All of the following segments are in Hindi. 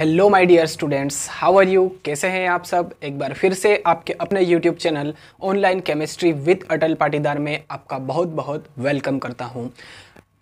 hello my dear students how are you कैसे हैं आप सब एक बार फिर से आपके अपने YouTube channel online chemistry with Atal Patidar में आपका बहुत बहुत वेलकम करता हूं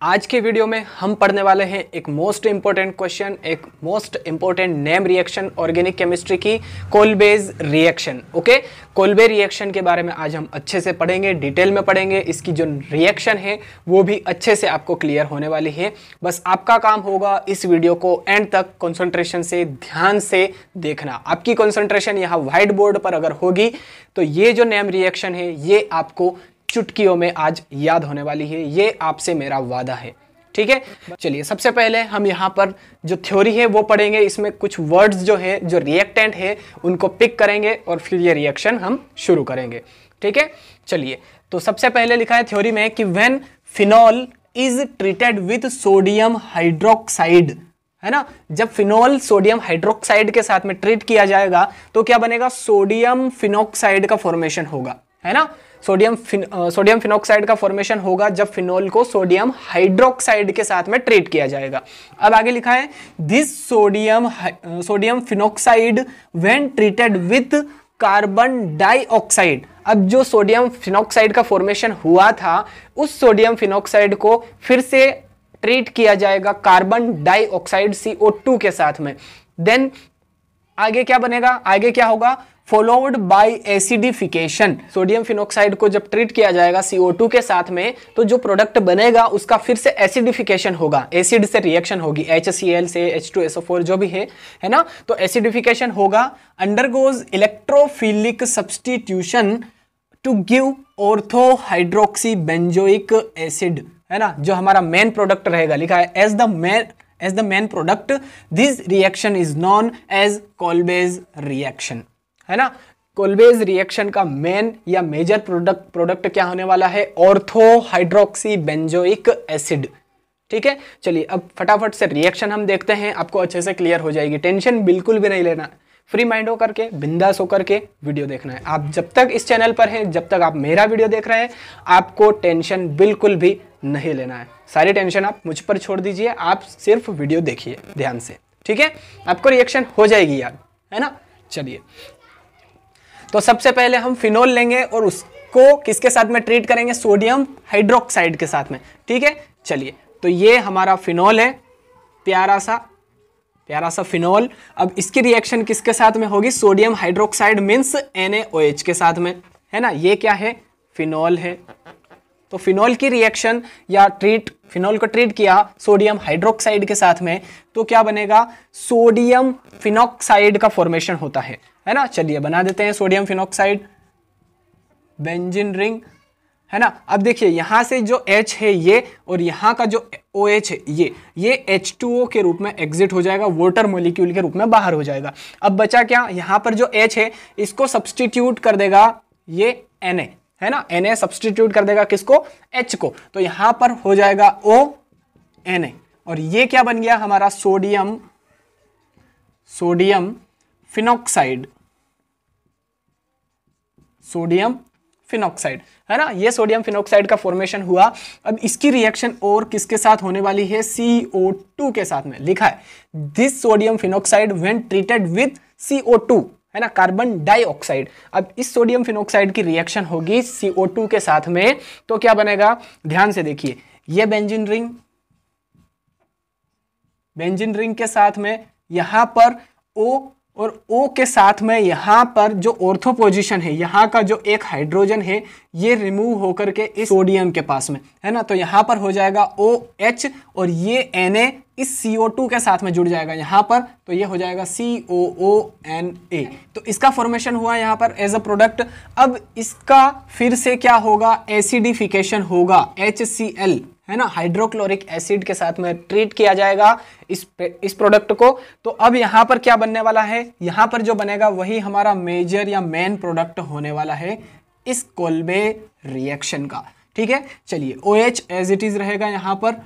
आज के वीडियो में हम पढ़ने वाले हैं एक मोस्ट इंपॉर्टेंट क्वेश्चन एक most important name reaction organic chemistry की Kolbe's reaction okay Kolbe reaction के बारे में आज हम अच्छे से पढ़ेंगे डिटेल में पढ़ेंगे इसकी जो रिएक्शन है वो भी अच्छे से आपको क्लियर होने वाली है बस आपका काम होगा इस वीडियो को एंड तक कॉन्सेंट्रेशन से ध्यान से देखना आपकी कॉन्सेंट्रेशन यहाँ व्हाइट बोर्ड पर अगर होगी तो ये जो नेम रिएक्शन है ये आपको चुटकियों में आज याद होने वाली है ये आपसे मेरा वादा है ठीक है चलिए सबसे पहले हम यहाँ पर जो थ्योरी है वो पढ़ेंगे इसमें कुछ वर्ड्स जो है जो रिएक्टेंट है उनको पिक करेंगे और फिर ये रिएक्शन हम शुरू करेंगे ठीक है चलिए तो सबसे पहले लिखा है थ्योरी में कि when phenol is treated with sodium hydroxide है ना जब फिनॉल सोडियम हाइड्रोक्साइड के साथ में ट्रीट किया जाएगा तो क्या बनेगा सोडियम फिनोक्साइड का फॉर्मेशन होगा है ना सोडियम फिन, सोडियम फिनोक्साइड का फॉर्मेशन होगा जब फिनोल को सोडियम हाइड्रोक्साइड के साथ में ट्रीट किया जाएगा अब आगे लिखा है this sodium sodium phenoxide when treated with carbon dioxide अब जो सोडियम फिनोक्साइड का फॉर्मेशन हुआ था उस सोडियम फिनोक्साइड को फिर से ट्रीट किया जाएगा कार्बन डाइऑक्साइड सी के साथ में देन आगे क्या बनेगा आगे क्या होगा followed by acidification sodium phenoxide को जब ट्रीट किया जाएगा CO2 के साथ में तो जो प्रोडक्ट बनेगा उसका फिर से एसिडिफिकेशन होगा एसिड से रिएक्शन होगी HCl से H2SO4 जो भी है है ना तो एसिडिफिकेशन होगा undergoes electrophilic substitution to give ortho hydroxy benzoic acid है ना जो हमारा मेन प्रोडक्ट रहेगा लिखा है as the main as the main product this reaction is known as Kolbe's reaction है ना कोल्बेज रिएक्शन का मेन या मेजर प्रोडक्ट प्रोडक्ट क्या होने वाला है ऑर्थो हाइड्रोक्सी बेंजोइक एसिड ठीक है चलिए अब फटाफट से रिएक्शन हम देखते हैं आपको अच्छे से क्लियर हो जाएगी टेंशन बिल्कुल भी नहीं लेना फ्री माइंड होकर के बिंदास होकर के वीडियो देखना है आप जब तक इस चैनल पर हैं जब तक आप मेरा वीडियो देख रहे हैं आपको टेंशन बिल्कुल भी नहीं लेना है सारी टेंशन आप मुझ पर छोड़ दीजिए आप सिर्फ वीडियो देखिए ध्यान से ठीक है आपको रिएक्शन हो जाएगी यार है ना चलिए तो सबसे पहले हम फिनोल लेंगे और उसको किसके साथ में ट्रीट करेंगे सोडियम हाइड्रोक्साइड के साथ में ठीक है चलिए तो ये हमारा फिनोल है प्यारा सा प्यारा सा फिनोल अब इसकी रिएक्शन किसके साथ में होगी सोडियम हाइड्रोक्साइड मीन्स एन के साथ में है ना ये क्या है फिनोल है तो फिनॉल की रिएक्शन या ट्रीट फिनॉल को ट्रीट किया सोडियम हाइड्रोक्साइड के साथ में तो क्या बनेगा सोडियम फिनोक्साइड का फॉर्मेशन होता है है ना चलिए बना देते हैं सोडियम फिनोक्साइड बेंजिन रिंग है ना अब देखिए यहां से जो H है ये और यहां का जो OH है ये ये H2O के रूप में एग्जिट हो जाएगा वाटर मोलिक्यूल के रूप में बाहर हो जाएगा अब बचा क्या यहां पर जो H है इसको सब्सटीट्यूट कर देगा ये एन ए है ना एन ए सब्सटीट्यूट कर देगा किसको एच को तो यहां पर हो जाएगा ओ एन ए और ये क्या बन गया हमारा sodium sodium phenoxide sodium phenoxide है ना ये सोडियम फिनोक्साइड का फॉर्मेशन हुआ अब इसकी रिएक्शन और किसके साथ होने वाली है टू के साथ में लिखा है this sodium phenoxide when treated with C O two है ना कार्बन डाइऑक्साइड अब इस सोडियम फिनोक्साइड की रिएक्शन होगी CO2 के साथ में तो क्या बनेगा ध्यान से देखिए ये बेंजिन रिंग बेंजिन रिंग के साथ में यहां पर ओ और ओ के साथ में यहाँ पर जो ऑर्थो पोजिशन है यहाँ का जो एक हाइड्रोजन है ये रिमूव होकर के इस सोडियम के पास में है ना तो यहाँ पर हो जाएगा ओ एच और ये एन ए इस सी ओ टू के साथ में जुड़ जाएगा यहाँ पर तो ये हो जाएगा सी ओ ओ एन ए तो इसका फॉर्मेशन हुआ यहाँ पर एज अ प्रोडक्ट अब इसका फिर से क्या होगा एसिडिफिकेशन होगा एच सी एल है ना हाइड्रोक्लोरिक एसिड के साथ में ट्रीट किया जाएगा इस इस प्रोडक्ट को तो अब यहाँ पर क्या बनने वाला है यहाँ पर जो बनेगा वही हमारा मेजर या मेन प्रोडक्ट होने वाला है इस कोल्बे रिएक्शन का ठीक है चलिए O H as it is रहेगा यहाँ पर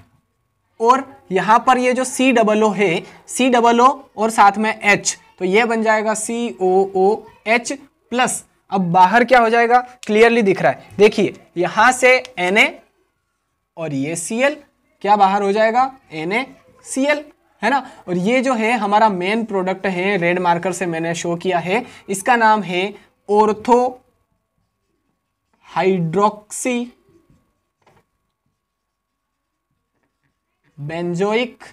और यहाँ पर ये जो सी डबल ओ है सी डबल ओ और साथ में एच तो ये बन जाएगा सी ओ ओ एच प्लस अब बाहर क्या हो जाएगा क्लियरली दिख रहा है देखिए यहाँ से एन ए और ये सी एल क्या बाहर हो जाएगा एन ए सी एल है ना और ये जो है हमारा मेन प्रोडक्ट है रेड मार्कर से मैंने शो किया है इसका नाम है ortho hydroxy benzoic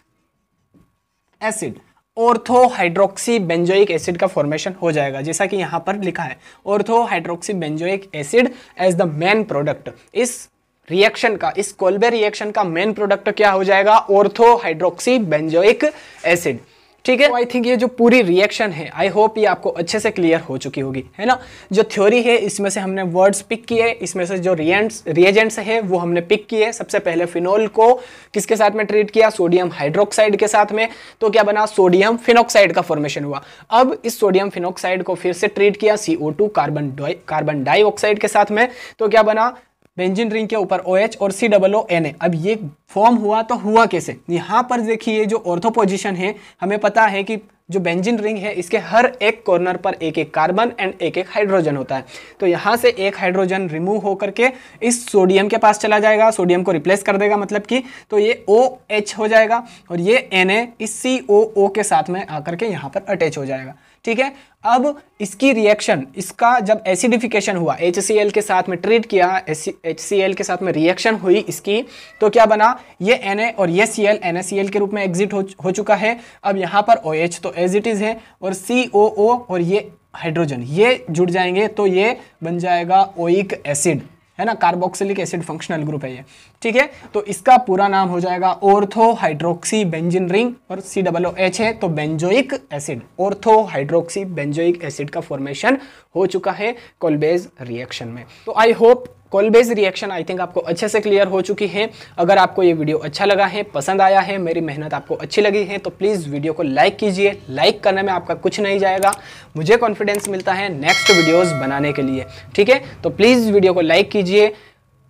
acid ortho hydroxy benzoic acid का फॉर्मेशन हो जाएगा जैसा कि यहां पर लिखा है ortho hydroxy benzoic acid as the main product इस रिएक्शन का इस कोलबे रिएक्शन का मेन प्रोडक्ट क्या हो जाएगा ऑर्थो हाइड्रोक्सी बेंजोइक एसिड ठीक है आई थिंक ये जो पूरी रिएक्शन है आई होप ये आपको अच्छे से क्लियर हो चुकी होगी है ना जो थ्योरी है इसमें से हमने वर्ड्स पिक किए इसमें से जो रिएंट्स रिएजेंट्स है वो हमने पिक किए सबसे पहले फिनोल को किसके साथ में ट्रीट किया सोडियम हाइड्रोक्साइड के साथ में तो क्या बना सोडियम फिनोक्साइड का फॉर्मेशन हुआ अब इस सोडियम फिनोक्साइड को फिर से ट्रीट किया सी कार्बन कार्बन डाइऑक्साइड के साथ में तो क्या बना बेंजिन रिंग के ऊपर ओ OH और C double O N A अब ये फॉर्म हुआ तो हुआ कैसे यहाँ पर देखिए जो ऑर्थो पोजिशन है हमें पता है कि जो बेंजिन रिंग है इसके हर एक कॉर्नर पर एक एक कार्बन एंड एक एक हाइड्रोजन होता है तो यहाँ से एक हाइड्रोजन रिमूव होकर के इस सोडियम के पास चला जाएगा सोडियम को रिप्लेस कर देगा मतलब कि तो ये ओ OH एच हो जाएगा और ये एन ए इस सी ओ ओ के साथ में आकर के यहाँ पर अटैच हो जाएगा ठीक है अब इसकी रिएक्शन इसका जब एसिडिफिकेशन हुआ एच के साथ में ट्रीट किया एच के साथ में रिएक्शन हुई इसकी तो क्या बना ये एन और ये सी एल एन के रूप में एग्जिट हो, हो चुका है अब यहाँ पर ओ OH तो एज इट इज़ है और सी और ये हाइड्रोजन ये जुड़ जाएंगे तो ये बन जाएगा ओइक एसिड है ना कार्बोक्सिलिक एसिड फंक्शनल ग्रुप है ये ठीक है तो इसका पूरा नाम हो जाएगा ओर्थो हाइड्रोक्सी बेंजिन रिंग और सी डबल ओ एच है तो benzoic acid ortho hydroxy benzoic acid का फॉर्मेशन हो चुका है कोलबेज रिएक्शन में तो I hope Kolbe's reaction I think आपको अच्छे से क्लियर हो चुकी है अगर आपको ये वीडियो अच्छा लगा है पसंद आया है मेरी मेहनत आपको अच्छी लगी है तो प्लीज़ वीडियो को लाइक कीजिए लाइक करने में आपका कुछ नहीं जाएगा मुझे कॉन्फिडेंस मिलता है नेक्स्ट वीडियोज़ बनाने के लिए ठीक है तो प्लीज़ वीडियो को लाइक कीजिए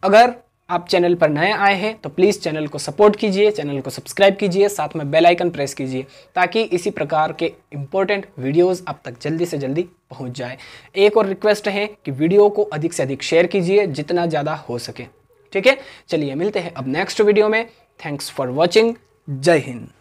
अगर आप चैनल पर नए आए हैं तो प्लीज़ चैनल को सपोर्ट कीजिए चैनल को सब्सक्राइब कीजिए साथ में बेल आइकन प्रेस कीजिए ताकि इसी प्रकार के इम्पोर्टेंट वीडियोस आप तक जल्दी से जल्दी पहुंच जाए एक और रिक्वेस्ट है कि वीडियो को अधिक से अधिक शेयर कीजिए जितना ज़्यादा हो सके ठीक है चलिए मिलते हैं अब नेक्स्ट वीडियो में थैंक्स फॉर वॉचिंग जय हिंद